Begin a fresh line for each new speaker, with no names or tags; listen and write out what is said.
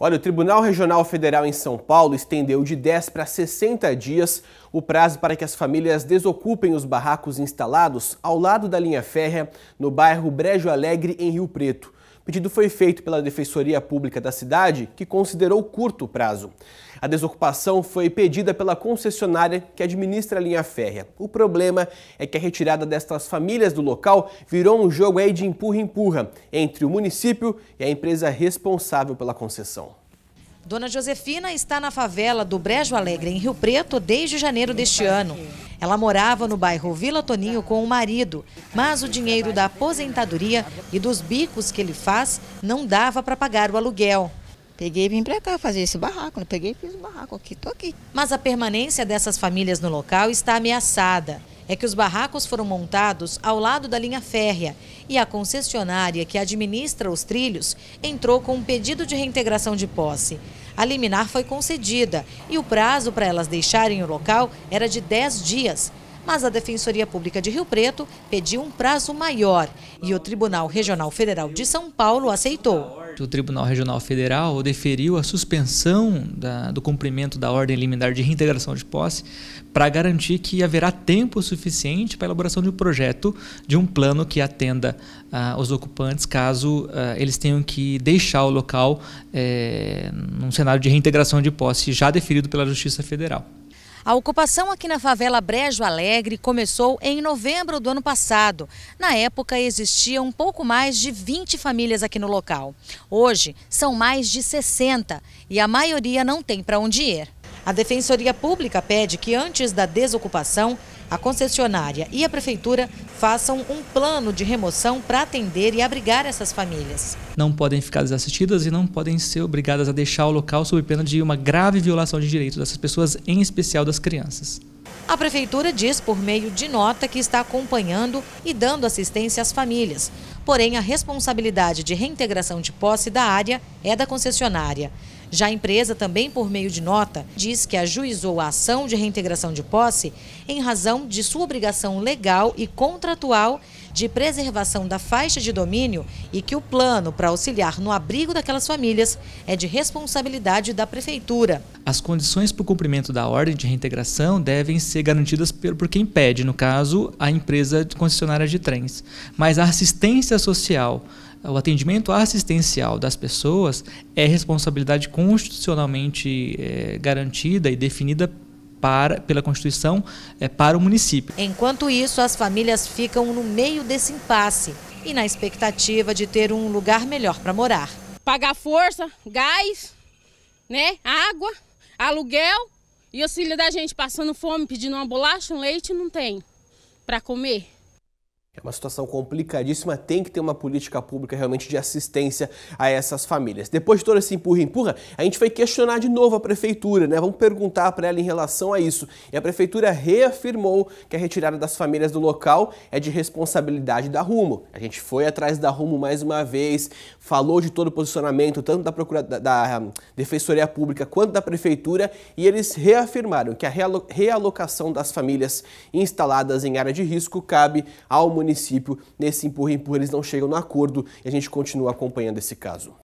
Olha, o Tribunal Regional Federal em São Paulo estendeu de 10 para 60 dias o prazo para que as famílias desocupem os barracos instalados ao lado da linha férrea no bairro Brejo Alegre, em Rio Preto. O pedido foi feito pela Defensoria Pública da cidade, que considerou curto o prazo. A desocupação foi pedida pela concessionária que administra a linha férrea. O problema é que a retirada destas famílias do local virou um jogo aí de empurra-empurra entre o município e a empresa responsável pela concessão.
Dona Josefina está na favela do Brejo Alegre, em Rio Preto, desde janeiro deste ano. Ela morava no bairro Vila Toninho com o marido, mas o dinheiro da aposentadoria e dos bicos que ele faz não dava para pagar o aluguel. Peguei e vim para cá fazer esse barraco, né? peguei e fiz o barraco aqui, estou aqui. Mas a permanência dessas famílias no local está ameaçada é que os barracos foram montados ao lado da linha férrea e a concessionária que administra os trilhos entrou com um pedido de reintegração de posse. A liminar foi concedida e o prazo para elas deixarem o local era de 10 dias. Mas a Defensoria Pública de Rio Preto pediu um prazo maior e o Tribunal Regional Federal de São Paulo aceitou
do Tribunal Regional Federal deferiu a suspensão da, do cumprimento da ordem liminar de reintegração de posse para garantir que haverá tempo suficiente para a elaboração de um projeto de um plano que atenda uh, os ocupantes caso ah, eles tenham que deixar o local é, num cenário de reintegração de posse já deferido pela Justiça Federal.
A ocupação aqui na favela Brejo Alegre começou em novembro do ano passado. Na época, existiam um pouco mais de 20 famílias aqui no local. Hoje, são mais de 60 e a maioria não tem para onde ir. A Defensoria Pública pede que, antes da desocupação, a concessionária e a prefeitura façam um plano de remoção para atender e abrigar essas famílias.
Não podem ficar desassistidas e não podem ser obrigadas a deixar o local sob pena de uma grave violação de direitos dessas pessoas, em especial das crianças.
A Prefeitura diz por meio de nota que está acompanhando e dando assistência às famílias. Porém, a responsabilidade de reintegração de posse da área é da concessionária. Já a empresa, também por meio de nota, diz que ajuizou a ação de reintegração de posse em razão de sua obrigação legal e contratual de preservação da faixa de domínio e que o plano para auxiliar no abrigo daquelas famílias é de responsabilidade da Prefeitura.
As condições para o cumprimento da ordem de reintegração devem ser garantidas por quem pede, no caso, a empresa concessionária de trens. Mas a assistência social o atendimento assistencial das pessoas é responsabilidade constitucionalmente é, garantida e definida para, pela Constituição é, para o município.
Enquanto isso, as famílias ficam no meio desse impasse e na expectativa de ter um lugar melhor para morar. Pagar força, gás, né, água, aluguel e auxílio da gente passando fome, pedindo uma bolacha, um leite, não tem para comer.
É uma situação complicadíssima, tem que ter uma política pública realmente de assistência a essas famílias. Depois de todo esse empurra empurra, a gente foi questionar de novo a prefeitura, né? Vamos perguntar para ela em relação a isso. E a prefeitura reafirmou que a retirada das famílias do local é de responsabilidade da Rumo. A gente foi atrás da Rumo mais uma vez, falou de todo o posicionamento, tanto da, procura, da, da hum, Defensoria Pública quanto da prefeitura, e eles reafirmaram que a realocação das famílias instaladas em área de risco cabe ao município município. Nesse empurra-empurra eles não chegam no acordo e a gente continua acompanhando esse caso.